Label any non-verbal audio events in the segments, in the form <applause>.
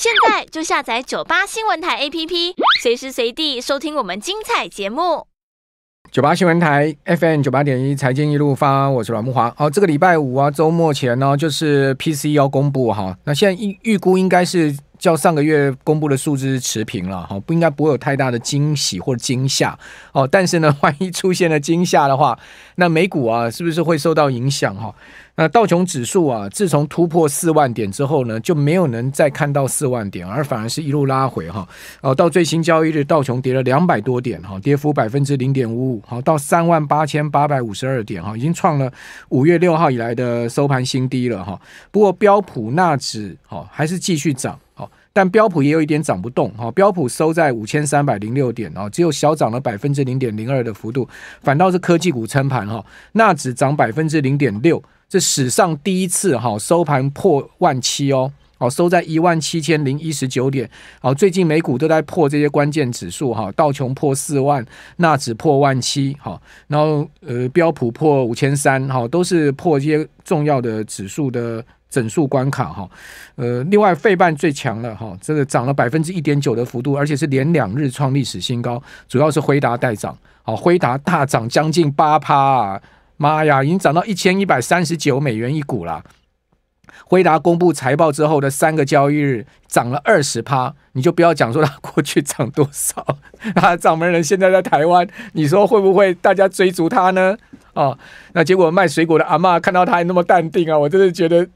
现在就下载九八新闻台 APP，随时随地收听我们精彩节目。九八新闻台 FM 九八点一，财经一路发，我是阮木华。哦，这个礼拜五啊，周末前呢，就是 PC 要公布哈。那现在预预估应该是。较上个月公布的数字持平了哈，不应该不会有太大的惊喜或者惊吓哦。但是呢，万一出现了惊吓的话，那美股啊是不是会受到影响哈？那道琼指数啊，自从突破四万点之后呢，就没有能再看到四万点，而反而是一路拉回哈。哦，到最新交易日，道琼跌了两百多点哈，跌幅百分之零点五五哈，到三万八千八百五十二点哈，已经创了五月六号以来的收盘新低了哈。不过标普纳指哈还是继续涨。但标普也有一点涨不动哈，标普收在五千三百零六点哦，只有小涨了百分之零点零二的幅度，反倒是科技股撑盘哈，纳指涨百分之零点六，这史上第一次哈收盘破万七哦，哦收在一万七千零一十九点，好，最近美股都在破这些关键指数哈，道琼破四万，纳指破万七哈，然后呃标普破五千三哈，都是破一些重要的指数的。整数关卡哈，呃，另外费半最强了哈，这个涨了百分之一点九的幅度，而且是连两日创历史新高，主要是辉达带涨，好，辉达大涨将近八趴，妈呀，已经涨到一千一百三十九美元一股了。辉达公布财报之后的三个交易日涨了二十趴，你就不要讲说它过去涨多少，<laughs> 它掌门人现在在台湾，你说会不会大家追逐它呢？哦，那结果卖水果的阿妈看到它那么淡定啊，我真的觉得。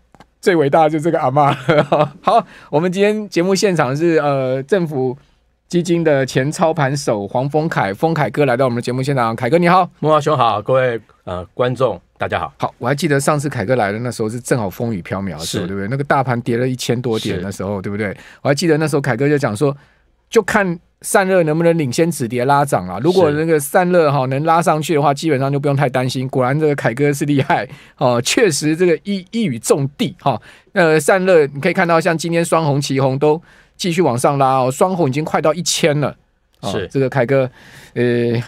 最伟大就这个阿妈。<laughs> 好，我们今天节目现场是呃政府基金的前操盘手黄峰凯，峰凯哥来到我们的节目现场。凯哥你好，木华兄好，各位呃观众大家好。好，我还记得上次凯哥来的那时候是正好风雨飘渺的时候，对不对？那个大盘跌了一千多点的时候，对不对？我还记得那时候凯哥就讲说，就看。散热能不能领先止跌拉涨啊？如果那个散热哈能拉上去的话，基本上就不用太担心。果然这个凯哥是厉害哦，<laughs> 确实这个一一语中的哈。呃，散热你可以看到，像今天双红、旗红都继续往上拉哦，双红已经快到一千了。是，这个凯哥，呃，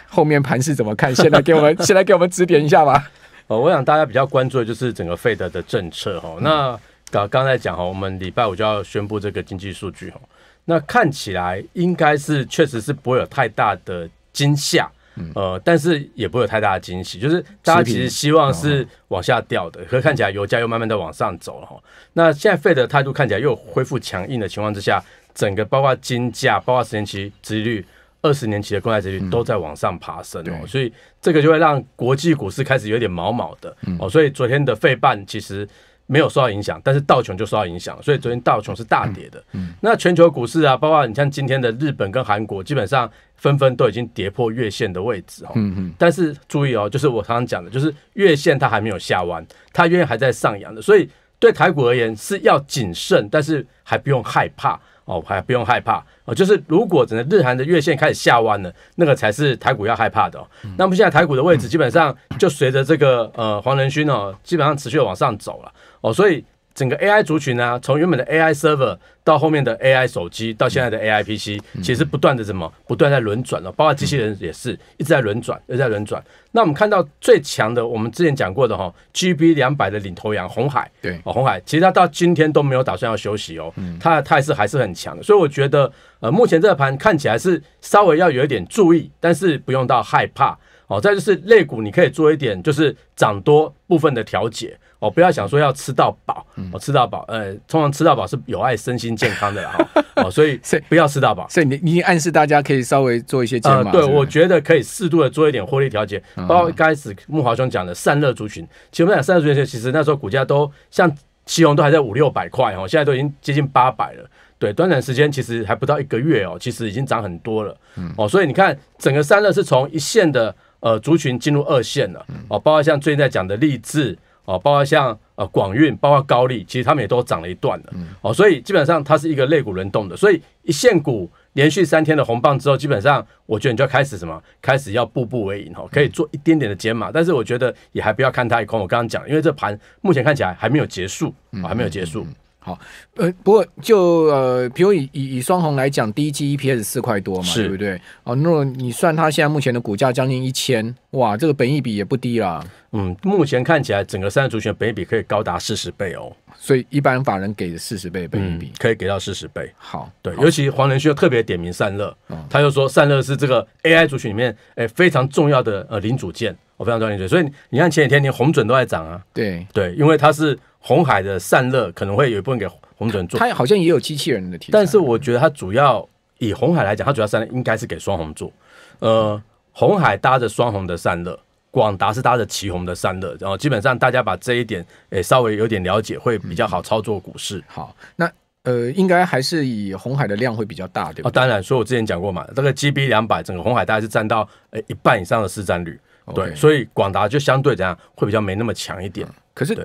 后面盘是怎么看？现在给我们，现 <laughs> 在给我们指点一下吧。哦，我想大家比较关注的就是整个费德的政策哈。那刚刚才讲哈，我们礼拜五就要宣布这个经济数据哈。那看起来应该是确实是不会有太大的惊吓，呃，但是也不会有太大的惊喜，就是大家其实希望是往下掉的，可是看起来油价又慢慢的往上走了哈。那现在费的态度看起来又恢复强硬的情况之下，整个包括金价、包括十年期殖利率、二十年期的公债殖利率都在往上爬升哦，所以这个就会让国际股市开始有点毛毛的哦，所以昨天的费半其实。没有受到影响，但是道琼就受到影响，所以昨天道琼是大跌的。那全球股市啊，包括你像今天的日本跟韩国，基本上纷纷都已经跌破月线的位置哦。但是注意哦，就是我常常讲的，就是月线它还没有下弯，它月线还在上扬的，所以对台股而言是要谨慎，但是还不用害怕哦，还不用害怕哦。就是如果整个日韩的月线开始下弯了，那个才是台股要害怕的哦。那么现在台股的位置基本上就随着这个呃黄仁勋哦，基本上持续往上走了。哦，所以整个 AI 族群啊，从原本的 AI server 到后面的 AI 手机，到现在的 AI PC，其实不断的怎么，不断在轮转了，包括机器人也是一直在轮转，一直在轮转。那我们看到最强的，我们之前讲过的哈，GB 两百的领头羊红海，对，哦，红海其实它到今天都没有打算要休息哦，它的态势还是很强。所以我觉得，呃，目前这个盘看起来是稍微要有一点注意，但是不用到害怕。哦，再就是肋骨，你可以做一点，就是涨多部分的调节哦，不要想说要吃到饱，哦吃到饱，呃，通常吃到饱是有碍身心健康的啦，哦，所以是不要吃到饱，所以你你暗示大家可以稍微做一些减码，对，我觉得可以适度的做一点获利调节，包括开始木华兄讲的散热族群，前面讲散热族群其实那时候股价都像西红都还在五六百块哦，现在都已经接近八百了，对，短短时间其实还不到一个月哦，其实已经涨很多了，嗯，哦，所以你看整个散热是从一线的。呃，族群进入二线了，哦，包括像最近在讲的立志，哦，包括像呃广运，包括高丽，其实他们也都涨了一段了，哦，所以基本上它是一个肋骨轮动的，所以一线股连续三天的红棒之后，基本上我觉得你就要开始什么，开始要步步为营哦，可以做一点点的减码，但是我觉得也还不要看太空，我刚刚讲，因为这盘目前看起来还没有结束，哦，还没有结束。好，呃，不过就呃，比如以以双红来讲，第一季 EPS 四块多嘛，对不对？哦，那么你算它现在目前的股价将近一千，哇，这个本益比也不低啦。嗯，目前看起来整个三人族群本益比可以高达四十倍哦。所以一般法人给四十倍本益比，可以给到四十倍。好，对，尤其黄仁勋特别点名散热，他就说散热是这个 AI 族群里面诶非常重要的呃零组件。我非常专业，所以你看前几天连红准都在涨啊。对对，因为它是红海的散热，可能会有一部分给红准做。它好像也有机器人的，但是我觉得它主要以红海来讲，它主要散热应该是给双红做。呃，红海搭着双红的散热，广达是搭着旗红的散热，然后基本上大家把这一点诶稍微有点了解，会比较好操作股市。好，那呃应该还是以红海的量会比较大，对吧？当然，所以我之前讲过嘛，这个 GB 两百，整个红海大概是占到呃一半以上的市占率。对，所以广达就相对怎样，会比较没那么强一点。可是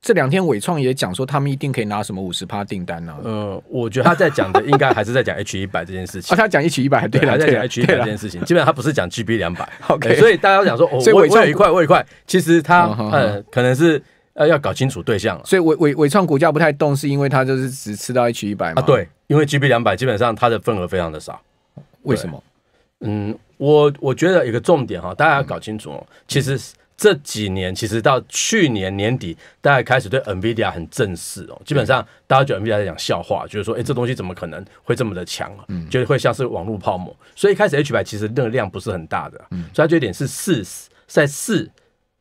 这两天伟创也讲说，他们一定可以拿什么五十趴订单呢？呃，我觉得他在讲的应该还是在讲 H 一百这件事情。他讲一曲一百对还在讲 H 一百这件事情，基本上他不是讲 G B 两百。OK，所以大家讲说，所以伟创一块，伟一块，其实他嗯，可能是呃，要搞清楚对象了。所以伟伟伟创股价不太动，是因为他就是只吃到 H 一百嘛？对，因为 G B 两百基本上它的份额非常的少。为什么？嗯。我我觉得有个重点哈，大家要搞清楚哦。其实这几年，其实到去年年底，大家开始对 NVIDIA 很正视哦。基本上，大家得 NVIDIA 在讲笑话，就是说，哎，这东西怎么可能会这么的强啊？嗯，就会像是网络泡沫。所以一开始 H 牌其实个量不是很大的。嗯，所以它这一点是四在四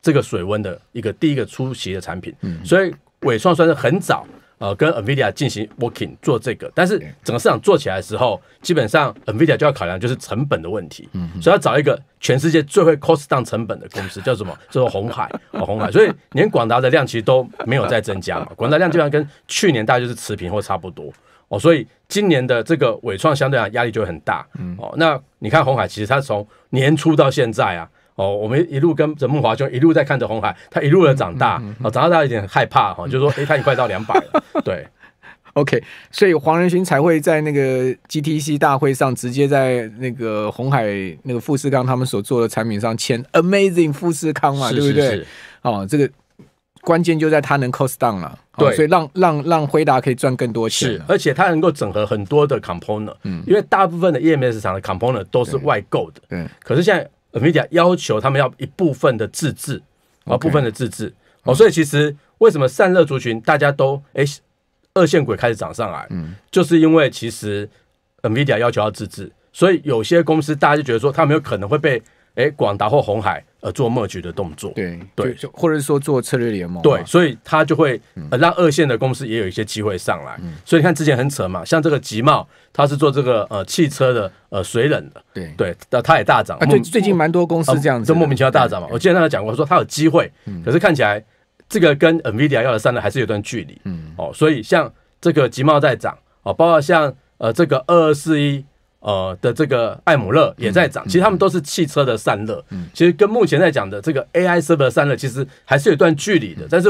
这个水温的一个第一个出席的产品。嗯，所以伟创算是很早。呃，跟 Nvidia 进行 working 做这个，但是整个市场做起来的时候，基本上 Nvidia 就要考量就是成本的问题，嗯，所以要找一个全世界最会 cost down 成本的公司，叫什么？<laughs> 叫做红海哦，红海。所以连广达的量其实都没有在增加嘛，<laughs> 广达量基本上跟去年大就是持平或差不多哦，所以今年的这个尾创相对上压力就很大，嗯，哦，那你看红海其实它从年初到现在啊。哦，我们一路跟着梦华兄一路在看着红海，他一路的长大，啊，长大大有点害怕哈，就说诶，他已快到两百了，<laughs> 对，OK，所以黄仁勋才会在那个 GTC 大会上直接在那个红海那个富士康他们所做的产品上签 Amazing 富士康嘛，对不对？哦，这个关键就在他能 cost down 了，对，所以让让让辉达可以赚更多钱，是，而且他能够整合很多的 component，嗯，因为大部分的 e 面市场的 component 都是外购的，嗯，可是现在。NVIDIA 要求他们要一部分的自制，啊，部分的自制，哦，所以其实为什么散热族群大家都哎二线鬼开始涨上来，嗯，就是因为其实 NVIDIA 要求要自制，所以有些公司大家就觉得说他们有可能会被。哎，广达或红海呃做 merge 的动作，对对，或者是说做策略联盟，对，所以他就会呃让二线的公司也有一些机会上来。所以你看之前很扯嘛，像这个集茂，它是做这个呃汽车的呃水冷的，对对，那它也大涨啊。最最近蛮多公司这样子就莫名其妙大涨嘛。我之前跟他讲过，说他有机会，可是看起来这个跟 NVIDIA 要的三呢还是有段距离。嗯哦，所以像这个集茂在涨哦，包括像呃这个二二四一。呃的这个艾姆勒也在涨，其实他们都是汽车的散热，嗯，其实跟目前在讲的这个 AI 设备散热其实还是有段距离的，但是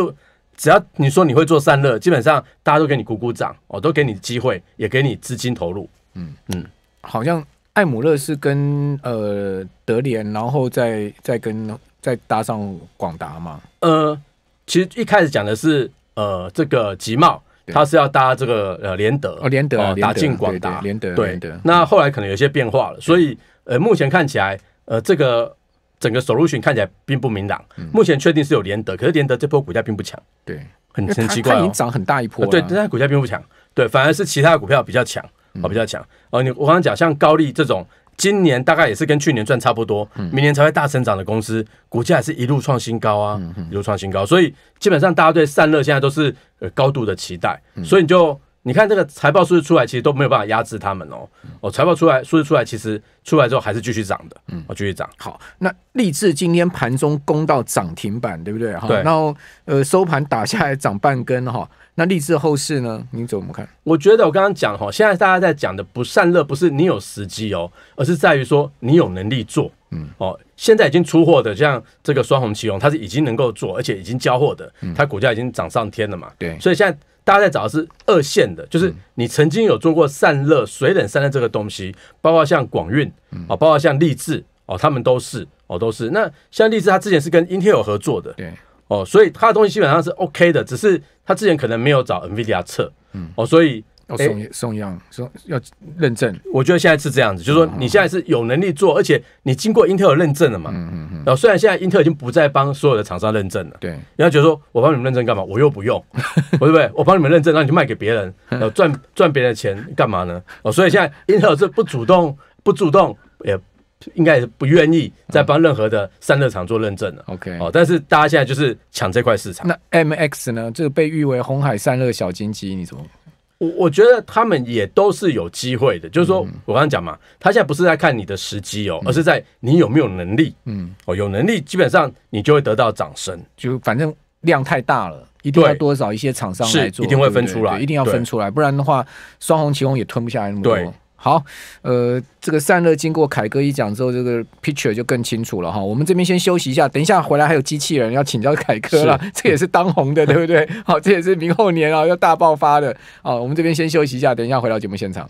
只要你说你会做散热，基本上大家都给你鼓鼓掌，哦，都给你机会，也给你资金投入，嗯嗯，好像艾姆勒是跟呃德联，然后再再跟再搭上广达嘛？呃，其实一开始讲的是呃这个集贸。他是要搭这个呃联德哦联德打进广达联德对那后来可能有些变化了，所以呃目前看起来呃这个整个 solution 看起来并不明朗。目前确定是有联德，可是联德这波股价并不强，对，很很奇怪，已经涨很大一波，对，但它股价并不强，对，反而是其他股票比较强啊比较强啊你我刚刚讲像高丽这种。今年大概也是跟去年赚差不多，明年才会大成长的公司，股价还是一路创新高啊，一路创新高。所以基本上大家对散热现在都是呃高度的期待，所以你就你看这个财报数字出来，其实都没有办法压制他们哦。哦，财报出来数字出来，其实出来之后还是继续涨的，嗯，哦，继续涨。好，那立志今天盘中攻到涨停板，对不对？哈，后呃收盘打下来涨半根哈。那立志后事呢？你怎么看？我觉得我刚刚讲哈，现在大家在讲的不散热不是你有时机哦，而是在于说你有能力做。嗯，哦，现在已经出货的，像这个双红旗龙，它是已经能够做，而且已经交货的，嗯，它股价已经涨上天了嘛。对，所以现在大家在找的是二线的，就是你曾经有做过散热、水冷散热这个东西，包括像广运哦，包括像立志哦，他们都是哦，都是。那像立志，他之前是跟英 e l 合作的，对。哦，所以他的东西基本上是 OK 的，只是他之前可能没有找 NVIDIA 测。嗯，哦，所以要送送样，送要认证。我觉得现在是这样子，就是说你现在是有能力做，而且你经过英特尔认证了嘛。嗯嗯嗯。然后虽然现在英特尔已经不再帮所有的厂商认证了，对。你要觉得说我帮你们认证干嘛？我又不用，<laughs> 对不对？我帮你们认证，然后你就卖给别人，赚赚别人的钱干嘛呢？哦，所以现在英特尔是不主动，不主动也。应该也是不愿意再帮任何的散热厂做认证了。OK，哦，但是大家现在就是抢这块市场。那 MX 呢？这个被誉为红海散热小金鸡，你怎么？我我觉得他们也都是有机会的。就是说，我刚刚讲嘛，他现在不是在看你的时机哦，而是在你有没有能力。嗯，哦，有能力，基本上你就会得到掌声。就反正量太大了，一定要多少一些厂商来做，一定会分出来，一定要分出来，不然的话，双红旗红也吞不下来那么多。好，呃，这个散热经过凯哥一讲之后，这个 picture 就更清楚了哈。我们这边先休息一下，等一下回来还有机器人要请教凯哥了，这也是当红的，<laughs> 对不对？好，这也是明后年啊要大爆发的。啊，我们这边先休息一下，等一下回到节目现场。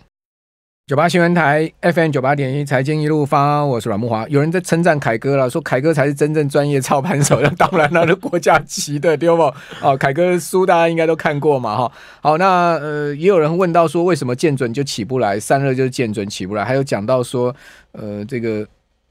九八新闻台 FM 九八点一财经一路发，我是阮木华。有人在称赞凯哥了，说凯哥才是真正专业操盘手，那当然他是国家级的，对不？哦，凯哥书大家应该都看过嘛，哈。好，那呃，也有人问到说，为什么见准就起不来，散热就是见准起不来，还有讲到说，呃，这个。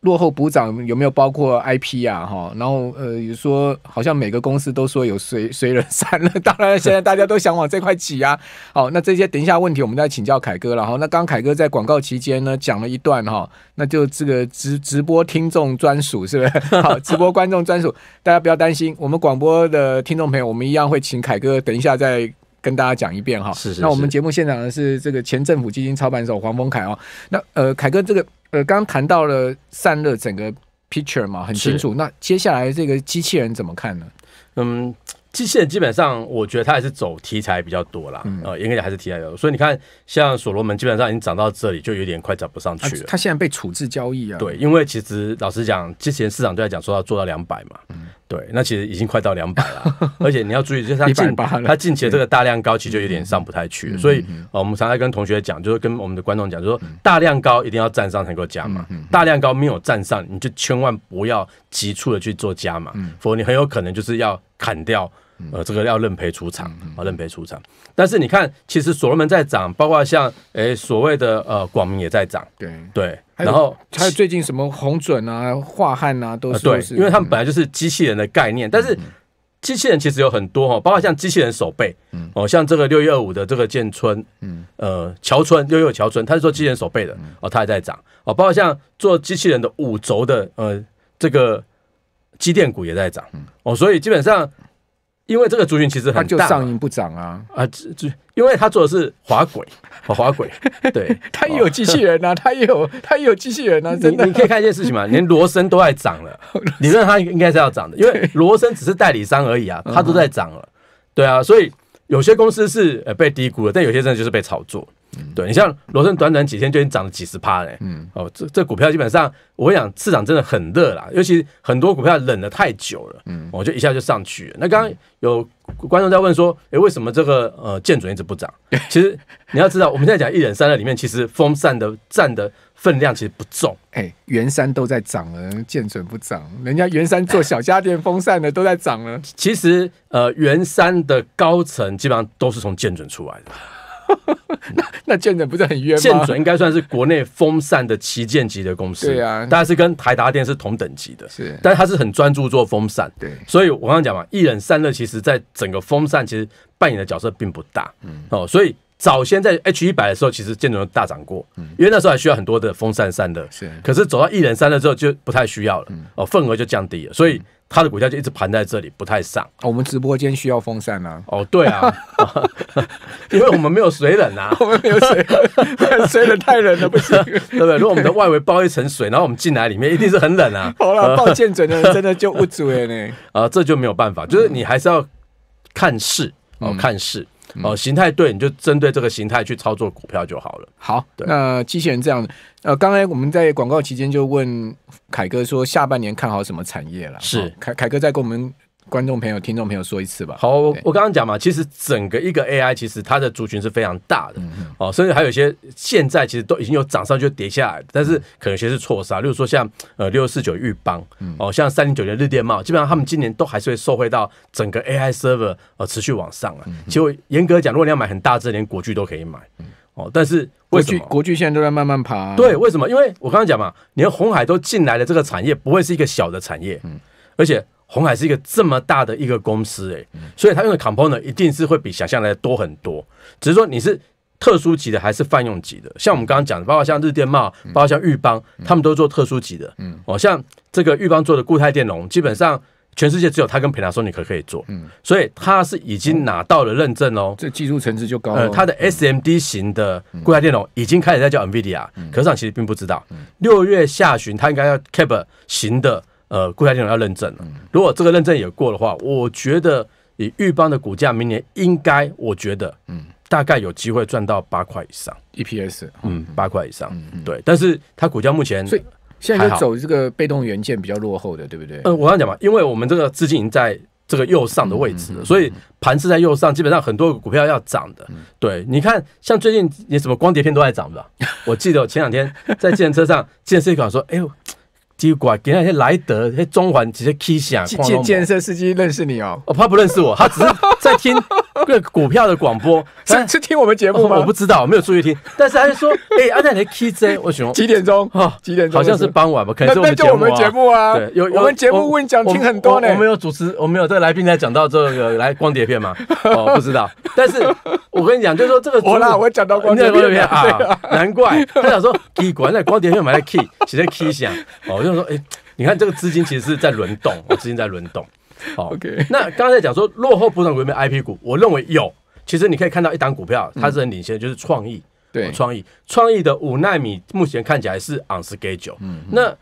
落后补涨有没有包括 I P 啊？哈，然后呃，说好像每个公司都说有随随人散了，<laughs> 当然现在大家都想往这块挤啊。好，那这些等一下问题我们再请教凯哥了哈。那刚凯哥在广告期间呢讲了一段哈，那就这个直直播听众专属是不是？<laughs> 好，直播观众专属，大家不要担心，我们广播的听众朋友，我们一样会请凯哥等一下再。跟大家讲一遍哈，是是。那我们节目现场的是这个前政府基金操盘手黄峰凯哦。那呃，凯哥这个呃，刚谈到了散热整个 picture 嘛，很清楚。那接下来这个机器人怎么看呢？嗯，机器人基本上我觉得它还是走题材比较多啦。呃，应该还是题材比多。所以你看，像所罗门基本上已经涨到这里，就有点快涨不上去。了。它现在被处置交易啊，对，因为其实老实讲，之前市场都在讲说要做到两百嘛。嗯、对，那其实已经快到两百了，<laughs> 而且你要注意，就是它进它进的这个大量高，其实就有点上不太去，所以我们常常跟同学讲，就是跟我们的观众讲，就说大量高一定要站上才能够加嘛，大量高没有站上，你就千万不要急促的去做加嘛，否则你很有可能就是要砍掉。呃，这个要认赔出场啊，认赔出场。但是你看，其实所罗门在涨，包括像诶所谓的呃广明也在涨，对对。然后还有最近什么红准啊、化汉啊，都是对，因为他们本来就是机器人的概念。但是机器人其实有很多哈，包括像机器人手背，哦，像这个六一二五的这个建村，嗯呃桥村六一二桥村，他是做机器人手背的哦，他也在涨哦。包括像做机器人的五轴的呃这个机电股也在涨哦，所以基本上。因为这个族群其实很大，就上阴不涨啊啊！只只因为他做的是滑轨，<laughs> 滑轨，对，他 <laughs> 也有机器人啊，他也有，他也有机器人啊！真的，你可以看一件事情嘛，<laughs> 连罗森都在涨了，理论上它应该是要涨的，因为罗森只是代理商而已啊，他都在涨了，对啊，所以有些公司是被低估了，但有些真的就是被炒作。对你像罗森，短短几天就已经涨了几十趴嘞。嗯，哦，这这股票基本上，我想市场真的很热啦，尤其很多股票冷的太久了，嗯，我就一下就上去。那刚刚有观众在问说，哎，为什么这个呃建准一直不涨？其实你要知道，我们现在讲一冷三热里面，其实风扇的占的分量其实不重，哎，元山都在涨了，建准不涨，人家元山做小家电风扇的都在涨了。其实呃，元山的高层基本上都是从建准出来的。<laughs> 那那建准不是很冤吗？建准应该算是国内风扇的旗舰级的公司，对啊，但是跟台达电是同等级的，是，但是它是很专注做风扇，对，所以我刚刚讲嘛，一人散热，其实在整个风扇其实扮演的角色并不大，嗯，哦，所以早先在 H 一百的时候，其实建准大涨过，嗯，因为那时候还需要很多的风扇散热，是，可是走到一人散热之后就不太需要了，嗯，哦，份额就降低了，所以。它的股价就一直盘在这里，不太上。我们直播间需要风扇啊！哦，对啊，<laughs> 因为我们没有水冷啊，<laughs> 我们没有水冷，水冷太冷了不行，对不对？如果我们的外围包一层水，然后我们进来里面一定是很冷啊。好了，报剑准的真的就捂住。了呢。啊，<laughs> 这就没有办法，就是你还是要看事哦，看事。哦，形态对，你就针对这个形态去操作股票就好了。好，那机器人这样，呃，刚才我们在广告期间就问凯哥说，下半年看好什么产业了？是凯凯哥再跟我们。观众朋友、听众朋友，说一次吧。好，我刚刚讲嘛，其实整个一个 AI，其实它的族群是非常大的哦，甚至还有一些现在其实都已经有涨上就跌下来，但是可能有些是错杀，例如说像呃六四九玉邦哦，像三零九零日电贸，基本上他们今年都还是会受惠到整个 AI server 呃持续往上啊。其实严格讲，如果你要买很大只，连国巨都可以买哦。但是为什么国巨现在都在慢慢爬？对，为什么？因为我刚刚讲嘛，连红海都进来了，这个产业不会是一个小的产业，嗯，而且。红海是一个这么大的一个公司，哎，所以他用的 component 一定是会比想象来多很多。只是说你是特殊级的还是泛用级的？像我们刚刚讲的，包括像日电茂，包括像玉邦，他们都做特殊级的。嗯，哦，像这个玉邦做的固态电容，基本上全世界只有他跟培达说你可可以做。嗯，所以他是已经拿到了认证哦，这技术层次就高。呃，他的 SMD 型的固态电容已经开始在叫 Nvidia，是长其实并不知道。嗯，六月下旬他应该要 Cap 型的。呃，固家电融要认证了。如果这个认证也过的话，我觉得以豫邦的股价，明年应该，我觉得，嗯，大概有机会赚到八块以上。EPS，嗯，八块以上，对。但是它股价目前，所以现在走这个被动元件比较落后的，对不对？呃，我刚讲嘛，因为我们这个资金已经在这个右上的位置了，所以盘子在右上，基本上很多股票要涨的。对，你看，像最近你什么光碟片都在涨的。<laughs> 我记得前两天在身车上身一款说：“哎呦。”奇怪，给那些莱德、那些中环直接 K 响。建建设司机认识你哦？哦，他不认识我，他只是在听个股票的广播，<laughs> 是是听我们节目吗？我不知道，没有注意听。但是他就说：“ <laughs> 哎，阿奶在 K 真，我喜欢几点钟？哈，几点钟？好像是傍晚吧，可能是我们节目啊。对，有有我们节目问讲听很多呢。我们有主持，我们有这个来宾在讲到这个来光碟片吗？哦，不知道。但是我跟你讲，就是说这个 <laughs> 我啦，我讲到光碟片啊，难怪他想说奇怪，那光碟片买来 K 直接 K 响哦。”就说，哎，你看这个资金其实是在轮动，我 <laughs> 资金在轮动。好，OK。那刚才讲说落后不？段股没有 i p 股，我认为有。其实你可以看到一档股票，它是很领先的，就是创意。对，创意，创意的五纳米目前看起来是昂斯给九。嗯，那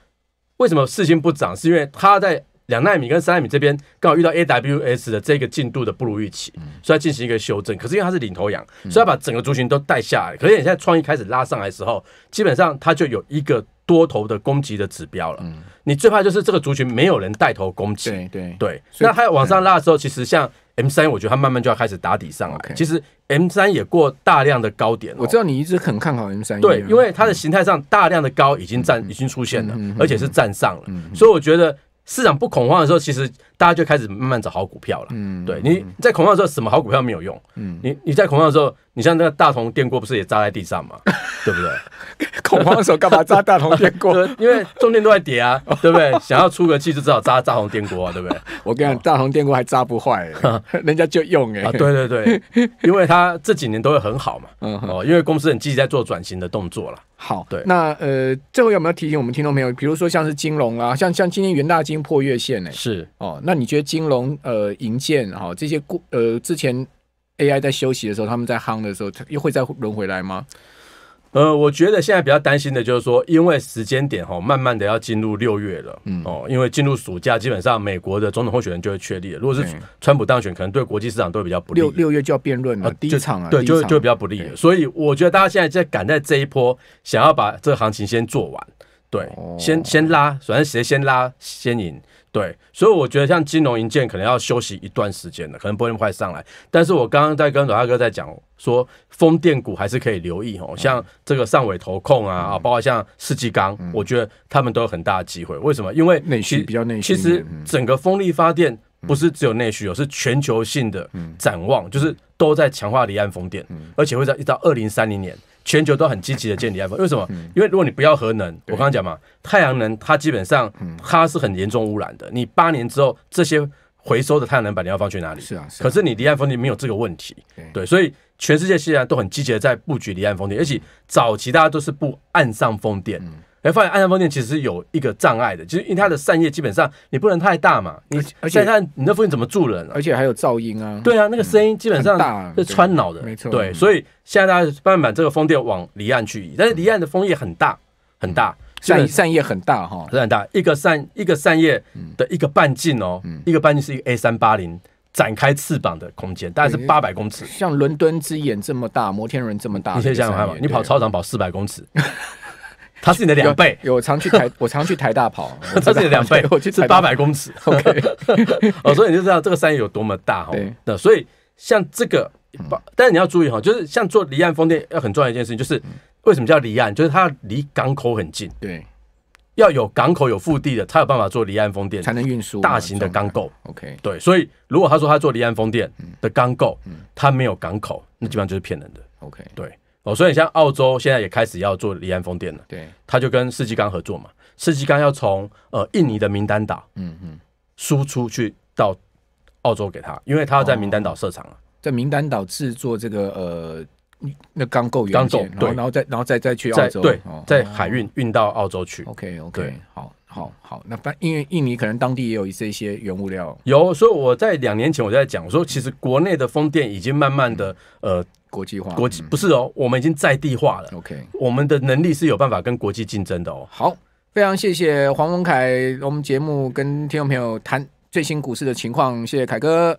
为什么四星不涨？是因为它在。两纳米跟三纳米这边刚好遇到 AWS 的这个进度的不如预期，所以进行一个修正。可是因为它是领头羊，所以要把整个族群都带下来。可是你现在创意开始拉上来的时候，基本上它就有一个多头的攻击的指标了。你最怕就是这个族群没有人带头攻击。对对对。它往上拉的时候，其实像 M 三，我觉得它慢慢就要开始打底上来。其实 M 三也过大量的高点了。我知道你一直很看好 M 三，对，因为它的形态上大量的高已经占，已经出现了，而且是占上了。所以我觉得。市场不恐慌的时候，其实大家就开始慢慢找好股票了。嗯，对你在恐慌的时候，什么好股票没有用。嗯，你你在恐慌的时候。你像那个大铜电锅不是也扎在地上嘛，对不对？<laughs> 恐慌的时候干嘛扎大铜电锅？<laughs> 因为重电都在跌啊，对不对？想要出个气就只好扎大同电锅啊，对不对？<laughs> 我跟你讲，大同电锅还扎不坏，人家就用哎。啊，对对对，因为他这几年都会很好嘛，哦，因为公司很积极在做转型的动作了。好，对，那呃最后有没有提醒我们听众朋友？比如说像是金融啊，像像今天元大金破月线哎，是哦，那你觉得金融呃银建哈这些股呃之前？AI 在休息的时候，他们在夯的时候，它又会再轮回来吗？呃，我觉得现在比较担心的就是说，因为时间点哦，慢慢的要进入六月了，哦，因为进入暑假，基本上美国的总统候选人就会确立。如果是川普当选，可能对国际市场都比较不利。六六月就要辩论了，第一场啊，对，就就比较不利。所以我觉得大家现在在赶在这一波，想要把这个行情先做完。对，先先拉，反正谁先拉先赢。对，所以我觉得像金融、银建可能要休息一段时间了，可能不会那么快上来。但是我刚刚在跟罗大哥在讲，说风电股还是可以留意哦，像这个上尾投控啊，啊，包括像世纪钢，我觉得他们都有很大的机会。为什么？因为内需比较内，其实整个风力发电不是只有内需有，是全球性的展望，就是都在强化离岸风电，而且会在一到二零三零年。全球都很积极的建立岸风，为什么？因为如果你不要核能，我刚刚讲嘛，太阳能它基本上它是很严重污染的。你八年之后，这些回收的太阳能板你要放去哪里？是啊，可是你离岸风电没有这个问题，对，所以全世界现在都很积极的在布局离岸风电，而且早期大家都是不岸上风电。哎，发现岸上风电其实有一个障碍的，就是因为它的扇叶基本上你不能太大嘛，你而且在你那附近怎么住人啊？而且还有噪音啊。对啊，那个声音基本上是穿脑的，没错。对，所以现在大家慢慢把这个风电往离岸去移，但是离岸的风叶很大很大，扇扇叶很大哈，很大，一个扇一个扇叶的一个半径哦，一个半径是一个 A 三八零展开翅膀的空间，大概是八百公尺，像伦敦之眼这么大，摩天轮这么大。你可以想想看嘛，你跑操场跑四百公尺。<laughs> 他是你的两倍，有常去台，<laughs> 我常去台大跑，<laughs> 他是你的两倍，<laughs> 我去是八百公尺。OK，哦，所以你就知道这个山有多么大哈。对，那所以像这个，但是你要注意哈，就是像做离岸风电要很重要一件事情，就是为什么叫离岸，就是它离港口很近。对，要有港口有腹地的，他有办法做离岸风电，才能运输大型的钢构。OK，对，所以如果他说他做离岸风电的钢构，他没有港口，那基本上就是骗人的。OK，对。哦，所以像澳洲现在也开始要做离岸风电了，对，他就跟世纪钢合作嘛，世纪钢要从呃印尼的名单岛，嗯嗯，输出去到澳洲给他，因为他要在名单岛设厂了，在名单岛制作这个呃那钢构原件，对，然后再然后再再去澳洲，对，在海运运到澳洲去，OK OK，好。好好，那反因为印尼可能当地也有一些原物料，有。所以我在两年前我在讲，我说其实国内的风电已经慢慢的呃国际化，国际不是哦，我们已经在地化了。OK，我们的能力是有办法跟国际竞争的哦。好，非常谢谢黄文凯，我们节目跟听众朋友谈最新股市的情况，谢谢凯哥。